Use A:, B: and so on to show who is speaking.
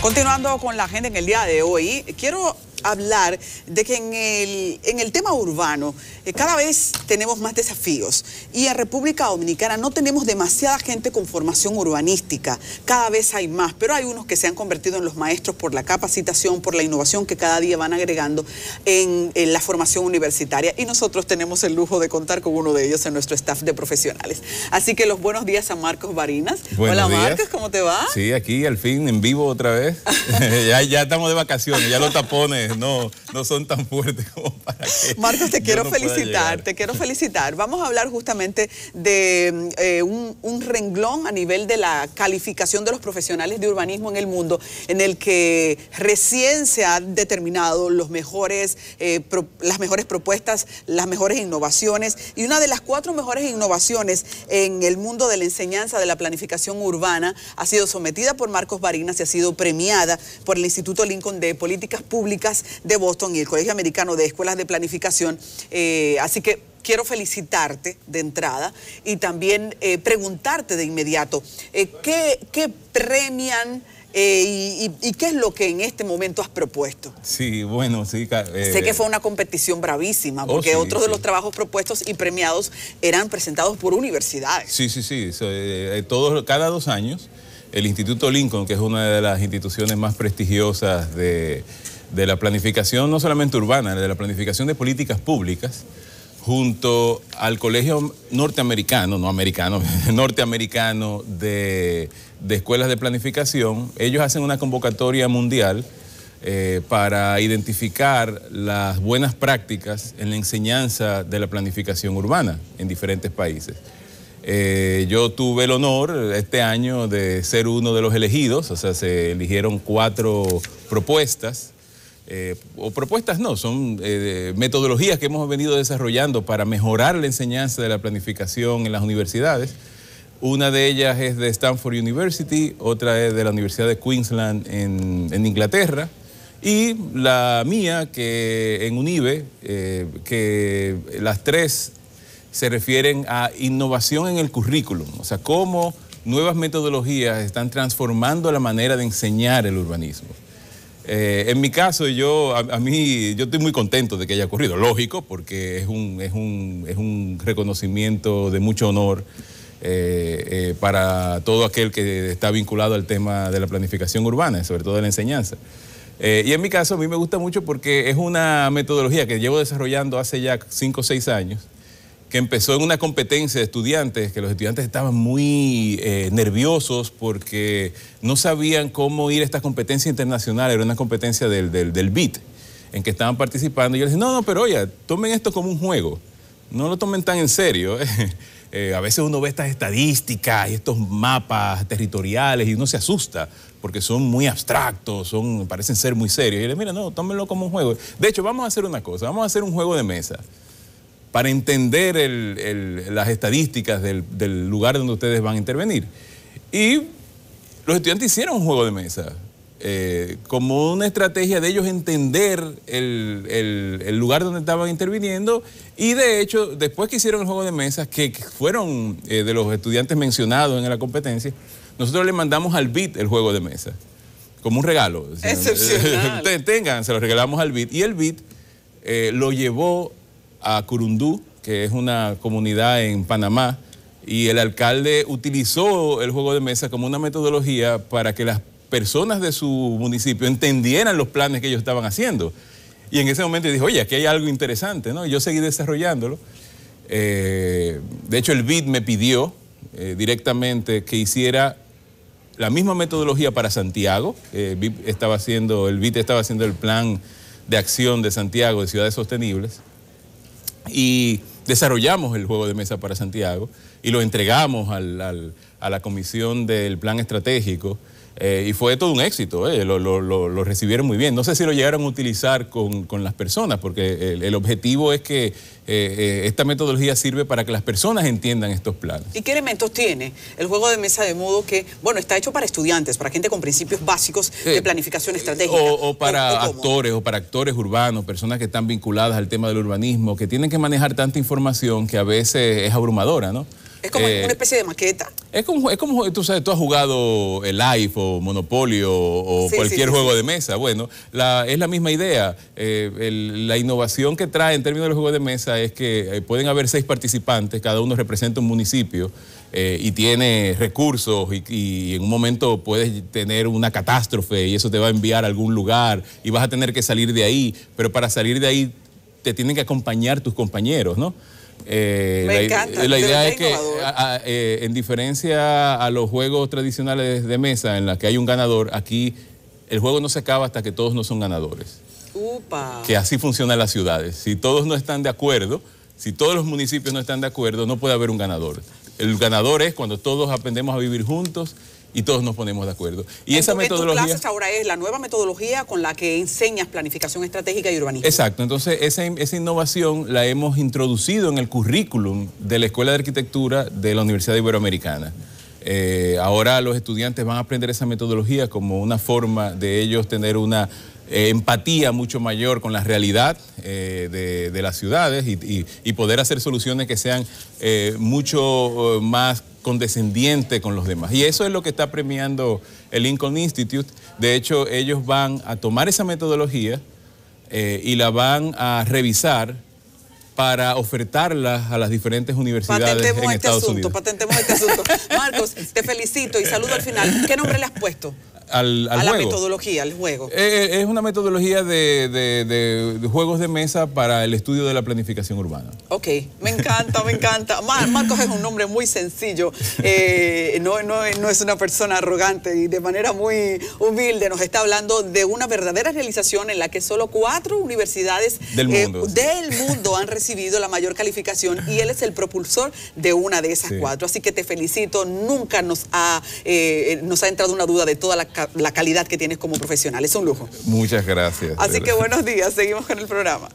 A: Continuando con la gente en el día de hoy, quiero hablar de que en el, en el tema urbano eh, cada vez tenemos más desafíos y en República Dominicana no tenemos demasiada gente con formación urbanística, cada vez hay más, pero hay unos que se han convertido en los maestros por la capacitación, por la innovación que cada día van agregando en, la formación universitaria y nosotros tenemos el lujo de contar con uno de ellos en nuestro staff de profesionales. Así que los buenos días a Marcos Barinas. Hola Marcos, ¿cómo te va?
B: Sí, aquí al fin en vivo otra vez. ya, estamos de vacaciones, ya lo tapones no, no son tan fuertes como para
A: Marcos, te quiero felicitar, te quiero felicitar. Vamos a hablar justamente de eh, un, renglón a nivel de la calificación de los profesionales de urbanismo en el mundo, en el que recién se han determinado los mejores, eh, las mejores propuestas, las mejores innovaciones. Y una de las cuatro mejores innovaciones en el mundo de la enseñanza de la planificación urbana ha sido sometida por Marcos Barinas y ha sido premiada por el Instituto Lincoln de Políticas Públicas de Boston y el Colegio Americano de Escuelas de Planificación. Eh, así que quiero felicitarte de entrada y también eh, preguntarte de inmediato, eh, ¿qué, premian? y, qué es lo que en este momento has propuesto?
B: Sí, bueno, sí. sé que fue
A: una competición bravísima, oh, porque otros de los trabajos propuestos y premiados eran presentados por
B: universidades. Sí, sí, sí. todos, cada dos años, el Instituto Lincoln, que es una de las instituciones más prestigiosas de, de la planificación no solamente urbana, de la planificación de políticas públicas, junto al Colegio Norteamericano, no americano, norteamericano de, Escuelas de Planificación, ellos hacen una convocatoria mundial eh, para identificar las buenas prácticas en la enseñanza de la planificación urbana en diferentes países. Eh, yo tuve el honor este año de ser uno de los elegidos, o sea, se eligieron cuatro propuestas eh, o propuestas no, son eh, metodologías que hemos venido desarrollando para mejorar la enseñanza de la planificación en las universidades. Una de ellas es de Stanford University, otra es de la Universidad de Queensland en, Inglaterra y la mía que en UNIBE, eh, que las tres se refieren a innovación en el currículum, o sea, cómo nuevas metodologías están transformando la manera de enseñar el urbanismo. Eh, en mi caso, yo, a, mí, yo estoy muy contento de que haya ocurrido, lógico, porque es un, reconocimiento de mucho honor eh, eh, para todo aquel que está vinculado al tema de la planificación urbana, sobre todo de la enseñanza. y en mi caso, a mí me gusta mucho porque es una metodología que llevo desarrollando hace ya cinco o 6 años que empezó en una competencia de estudiantes, que los estudiantes estaban muy eh, nerviosos porque no sabían cómo ir a esta competencia internacional, era una competencia del, del, BIT, en que estaban participando. Y yo les dije, no, no, pero oye, tomen esto como un juego, no lo tomen tan en serio. Eh, a veces uno ve estas estadísticas y estos mapas territoriales y uno se asusta porque son muy abstractos, son, parecen ser muy serios. Y le dije, mira, no, tómenlo como un juego. De hecho, vamos a hacer una cosa, vamos a hacer un juego de mesa para entender las estadísticas del, lugar donde ustedes van a intervenir. Y los estudiantes hicieron un juego de mesa. Eh, como una estrategia de ellos entender el, lugar donde estaban interviniendo y de hecho después que hicieron el juego de mesa, que, fueron eh, de los estudiantes mencionados en la competencia nosotros le mandamos al BIT el juego de mesa como un regalo excepcional tengan se lo regalamos al BIT y el BIT eh, lo llevó a Curundú, que es una comunidad en Panamá, y el alcalde utilizó el juego de mesa como una metodología para que las personas de su municipio entendieran los planes que ellos estaban haciendo. Y en ese momento dijo, oye, aquí hay algo interesante, ¿no? Y yo seguí desarrollándolo. Eh, de hecho, el BID me pidió eh, directamente que hiciera la misma metodología para Santiago. Eh, estaba haciendo, el BID estaba haciendo el plan de acción de Santiago de ciudades sostenibles y desarrollamos el juego de mesa para Santiago y lo entregamos al, a la comisión del plan estratégico eh, y fue todo un éxito, eh, lo, lo, lo, recibieron muy bien. No sé si lo llegaron a utilizar con, las personas, porque el, objetivo es que eh, esta metodología sirve para que las personas entiendan estos planes.
A: ¿Y qué elementos tiene el juego de mesa de modo que, bueno, está hecho para estudiantes, para gente con principios básicos de planificación estratégica? O,
B: para actores, o para actores urbanos, personas que están vinculadas al tema del urbanismo, que tienen que manejar tanta información que a veces es abrumadora, ¿no? Es como una especie de maqueta. Es como, es como, tú sabes, tú has jugado el Life o Monopolio o cualquier juego de mesa. Bueno, es la misma idea. Eh, la innovación que trae en términos de los juegos de mesa es que eh, pueden haber seis participantes, cada uno representa un municipio eh, y tiene recursos y, y, en un momento puedes tener una catástrofe y eso te va a enviar a algún lugar y vas a tener que salir de ahí, pero para salir de ahí te tienen que acompañar tus compañeros, ¿no? Eh, Me la, encanta. La idea es que, eh, en diferencia a los juegos tradicionales de mesa en los que hay un ganador, aquí el juego no se acaba hasta que todos no son ganadores. Que así funcionan las ciudades. Si todos no están de acuerdo, si todos los municipios no están de acuerdo, no puede haber un ganador. El ganador es cuando todos aprendemos a vivir juntos y todos nos ponemos de acuerdo. Y esa metodología... clases
A: ahora es la nueva metodología con la que enseñas planificación estratégica y urbanismo.
B: Exacto, entonces esa, innovación la hemos introducido en el currículum de la Escuela de Arquitectura de la Universidad Iberoamericana. Eh, ahora los estudiantes van a aprender esa metodología como una forma de ellos tener una eh, empatía mucho mayor con la realidad eh, de, las ciudades y, poder hacer soluciones que sean mucho más condescendiente con los demás. Y eso es lo que está premiando el Lincoln Institute. De hecho, ellos van a tomar esa metodología eh, y la van a revisar para ofertarla a las diferentes universidades este patentemos este asunto,
A: Patentemos este asunto. Marcos, te felicito y saludo al final. ¿Qué nombre le has puesto?
B: a la metodología, al juego. Eh, eh, es una metodología de, juegos de mesa para el estudio de la planificación urbana.
A: Ok, me encanta, me encanta. Marcos es un hombre muy sencillo, eh, no, es una persona arrogante y de manera muy humilde nos está hablando de una verdadera realización en la que solo cuatro universidades del mundo, han recibido la mayor calificación y él es el propulsor de una de esas cuatro. Así que te felicito, nunca nos ha, nos ha entrado una duda de toda la la calidad que tienes como profesional. Es un lujo.
B: Muchas gracias. Así que
A: buenos días, seguimos con el programa.